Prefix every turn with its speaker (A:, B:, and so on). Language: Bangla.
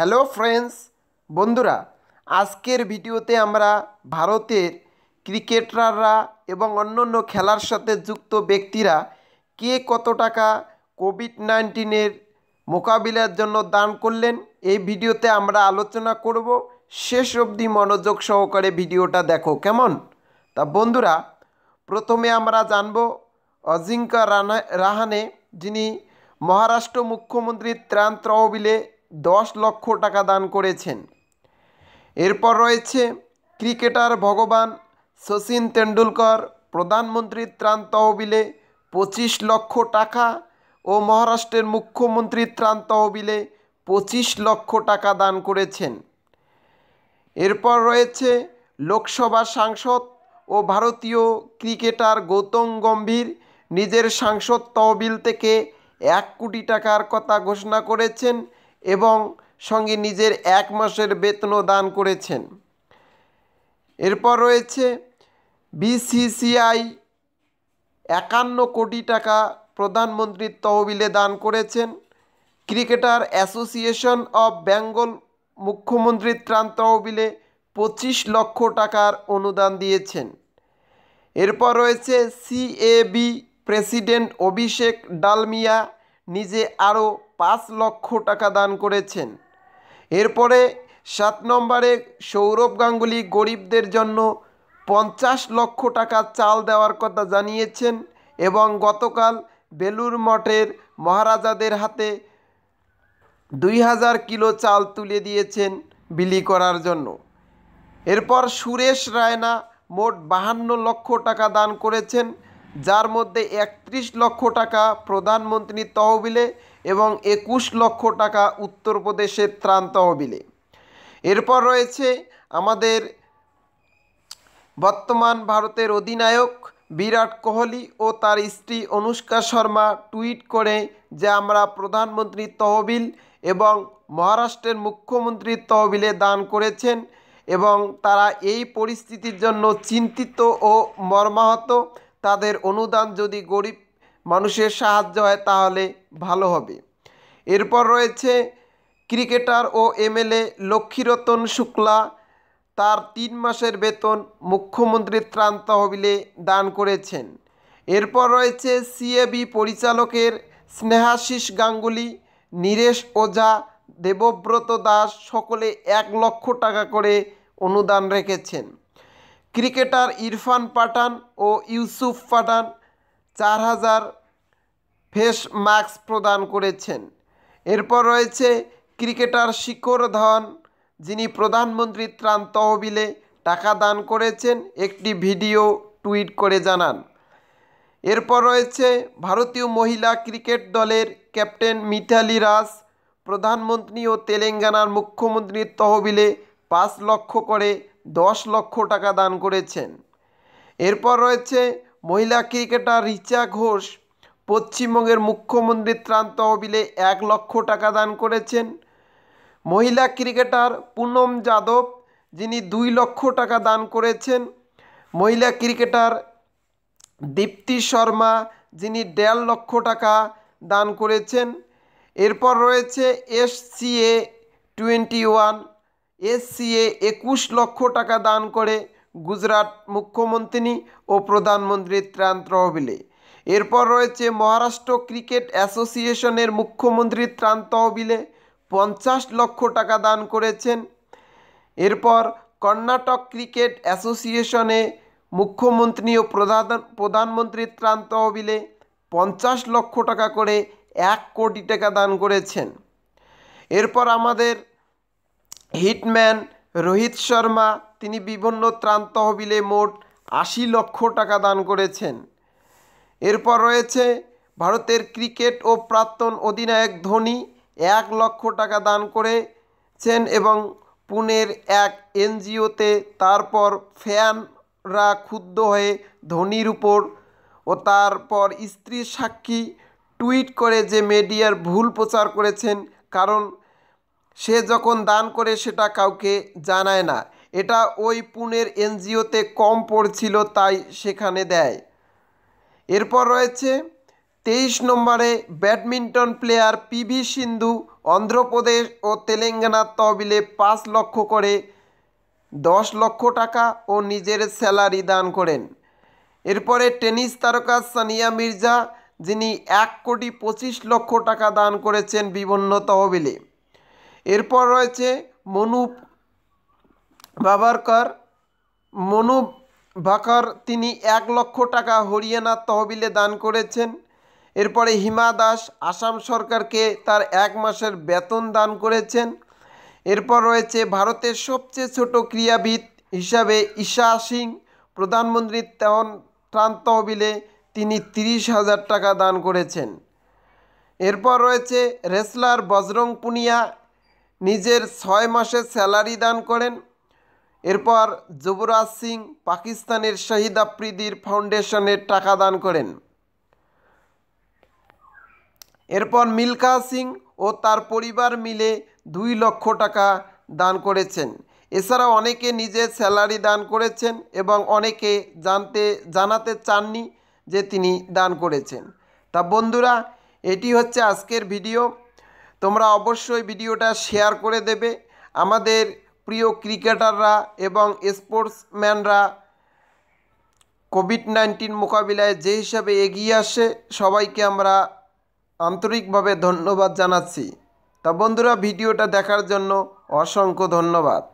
A: হ্যালো ফ্রেন্ডস বন্ধুরা আজকের ভিডিওতে আমরা ভারতের ক্রিকেটাররা এবং অন্যান্য খেলার সাথে যুক্ত ব্যক্তিরা কে কত টাকা কোভিড নাইন্টিনের মোকাবিলার জন্য দান করলেন এই ভিডিওতে আমরা আলোচনা করব শেষ অবধি মনোযোগ সহকারে ভিডিওটা দেখো কেমন তা বন্ধুরা প্রথমে আমরা জানব অজিঙ্কা রানা রাহানে যিনি মহারাষ্ট্র মুখ্যমন্ত্রীর ত্রাণ তহবিলে দশ লক্ষ টাকা দান করেছেন এরপর রয়েছে ক্রিকেটার ভগবান শচীন তেন্ডুলকর প্রধানমন্ত্রীর ত্রাণ তহবিলে পঁচিশ লক্ষ টাকা ও মহারাষ্ট্রের মুখ্যমন্ত্রীর ত্রাণ তহবিলে পঁচিশ লক্ষ টাকা দান করেছেন এরপর রয়েছে লোকসভা সাংসদ ও ভারতীয় ক্রিকেটার গৌতম গম্ভীর নিজের সাংসদ তহবিল থেকে এক কোটি টাকার কথা ঘোষণা করেছেন এবং সঙ্গে নিজের এক মাসের বেতনও দান করেছেন এরপর রয়েছে বিসিসিআই একান্ন কোটি টাকা প্রধানমন্ত্রীর তহবিলে দান করেছেন ক্রিকেটার অ্যাসোসিয়েশন অব বেঙ্গল মুখ্যমন্ত্রীর ত্রাণ তহবিলে পঁচিশ লক্ষ টাকার অনুদান দিয়েছেন এরপর রয়েছে সিএবি প্রেসিডেন্ট অভিষেক ডালমিয়া নিজে আরও পাঁচ লক্ষ টাকা দান করেছেন এরপরে সাত নম্বরে সৌরভ গাঙ্গুলি গরিবদের জন্য পঞ্চাশ লক্ষ টাকা চাল দেওয়ার কথা জানিয়েছেন এবং গতকাল বেলুর মঠের মহারাজাদের হাতে দুই হাজার কিলো চাল তুলে দিয়েছেন বিলি করার জন্য এরপর সুরেশ রায়না মোট বাহান্ন লক্ষ টাকা দান করেছেন যার মধ্যে একত্রিশ লক্ষ টাকা প্রধানমন্ত্রীর তহবিলে এবং একুশ লক্ষ টাকা উত্তরপ্রদেশের ত্রাণ তহবিলে এরপর রয়েছে আমাদের বর্তমান ভারতের অধিনায়ক বিরাট কোহলি ও তার স্ত্রী অনুষ্কা শর্মা টুইট করে যে আমরা প্রধানমন্ত্রীর তহবিল এবং মহারাষ্ট্রের মুখ্যমন্ত্রীর তহবিলে দান করেছেন এবং তারা এই পরিস্থিতির জন্য চিন্তিত ও মর্মাহত তাদের অনুদান যদি গরিব মানুষের সাহায্য হয় তাহলে ভালো হবে এরপর রয়েছে ক্রিকেটার ও এমএলএ লক্ষ্মীরতন শুক্লা তার তিন মাসের বেতন মুখ্যমন্ত্রীর ত্রাণ তহবিলে দান করেছেন এরপর রয়েছে সিএবি পরিচালকের স্নেহাশিস গাঙ্গুলি নীরেশ ওঝা দেবব্রত দাস সকলে এক লক্ষ টাকা করে অনুদান রেখেছেন ক্রিকেটার ইরফান পাঠান ও ইউসুফ পাঠান চার হাজার ফেস মাস্ক প্রদান করেছেন এরপর রয়েছে ক্রিকেটার শিখর ধন যিনি প্রধানমন্ত্রীর ত্রাণ তহবিলে টাকা দান করেছেন একটি ভিডিও টুইট করে জানান এরপর রয়েছে ভারতীয় মহিলা ক্রিকেট দলের ক্যাপ্টেন মিথালি রাজ প্রধানমন্ত্রী ও তেলেঙ্গানার মুখ্যমন্ত্রীর তহবিলে পাঁচ লক্ষ করে দশ লক্ষ টাকা দান করেছেন এরপর রয়েছে মহিলা ক্রিকেটার রিচা ঘোষ পশ্চিমবঙ্গের মুখ্যমন্ত্রী ত্রাণ তহবিলে এক লক্ষ টাকা দান করেছেন মহিলা ক্রিকেটার পুনম যাদব যিনি দুই লক্ষ টাকা দান করেছেন মহিলা ক্রিকেটার দীপ্তি শর্মা যিনি দেড় লক্ষ টাকা দান করেছেন এরপর রয়েছে এসসিএ টোয়েন্টি ওয়ান এসসিএ একুশ লক্ষ টাকা দান করে গুজরাট মুখ্যমন্ত্রী ও প্রধানমন্ত্রীর ত্রাণ তহবিলে এরপর রয়েছে মহারাষ্ট্র ক্রিকেট অ্যাসোসিয়েশনের মুখ্যমন্ত্রীর ত্রাণ তহবিলে পঞ্চাশ লক্ষ টাকা দান করেছেন এরপর কর্ণাটক ক্রিকেট অ্যাসোসিয়েশনে মুখ্যমন্ত্রী ও প্রধান প্রধানমন্ত্রীর ত্রাণ তহবিলে পঞ্চাশ লক্ষ টাকা করে এক কোটি টাকা দান করেছেন এরপর আমাদের হিটম্যান রোহিত শর্মা তিনি বিভিন্ন ত্রাণ তহবিলে মোট আশি লক্ষ টাকা দান করেছেন এরপর রয়েছে ভারতের ক্রিকেট ও প্রাক্তন অধিনায়ক ধোনি এক লক্ষ টাকা দান করেছেন এবং পুনের এক এনজিওতে তারপর ফ্যানরা ক্ষুব্ধ হয়ে ধোনির উপর ও তারপর স্ত্রীর সাক্ষী টুইট করে যে মিডিয়ার ভুল প্রচার করেছেন কারণ সে যখন দান করে সেটা কাউকে জানায় না এটা ওই পুনের এনজিওতে কম পড়ছিল তাই সেখানে দেয় এরপর রয়েছে তেইশ নম্বরে badminton player PV Sindhu Andhra Pradesh ও তেলেঙ্গানার তহবিলে পাঁচ লক্ষ করে দশ লক্ষ টাকা ও নিজের স্যালারি দান করেন এরপরে টেনিস তারকা সানিয়া মির্জা যিনি এক কোটি পঁচিশ লক্ষ টাকা দান করেছেন বিভিন্ন তহবিলে এরপর রয়েছে মনু বাবারকর মনু বাকর তিনি এক লক্ষ টাকা হরিয়ানা তহবিলে দান করেছেন এরপরে হিমা দাস আসাম সরকারকে তার এক মাসের বেতন দান করেছেন এরপর রয়েছে ভারতের সবচেয়ে ছোট ক্রীড়াবিদ হিসাবে ঈশা সিং প্রধানমন্ত্রীর তেহন ত্রাণ তহবিলে তিনি তিরিশ হাজার টাকা দান করেছেন এরপর রয়েছে রেসলার বজরং পুনিয়া নিজের ছয় মাসের স্যালারি দান করেন এরপর যুবরাজ সিং পাকিস্তানের শহীদ আফ্রিদির ফাউন্ডেশনের টাকা দান করেন এরপর মিল্কা সিং ও তার পরিবার মিলে দুই লক্ষ টাকা দান করেছেন এছাড়া অনেকে নিজের স্যালারি দান করেছেন এবং অনেকে জানতে জানাতে চাননি যে তিনি দান করেছেন তা বন্ধুরা এটি হচ্ছে আজকের ভিডিও তোমরা অবশ্যই ভিডিওটা শেয়ার করে দেবে আমাদের প্রিয় ক্রিকেটাররা এবং স্পোর্টসম্যানরা কোভিড নাইন্টিন মোকাবিলায় যে হিসাবে এগিয়ে আসে সবাইকে আমরা আন্তরিকভাবে ধন্যবাদ জানাচ্ছি তা বন্ধুরা ভিডিওটা দেখার জন্য অসংখ্য ধন্যবাদ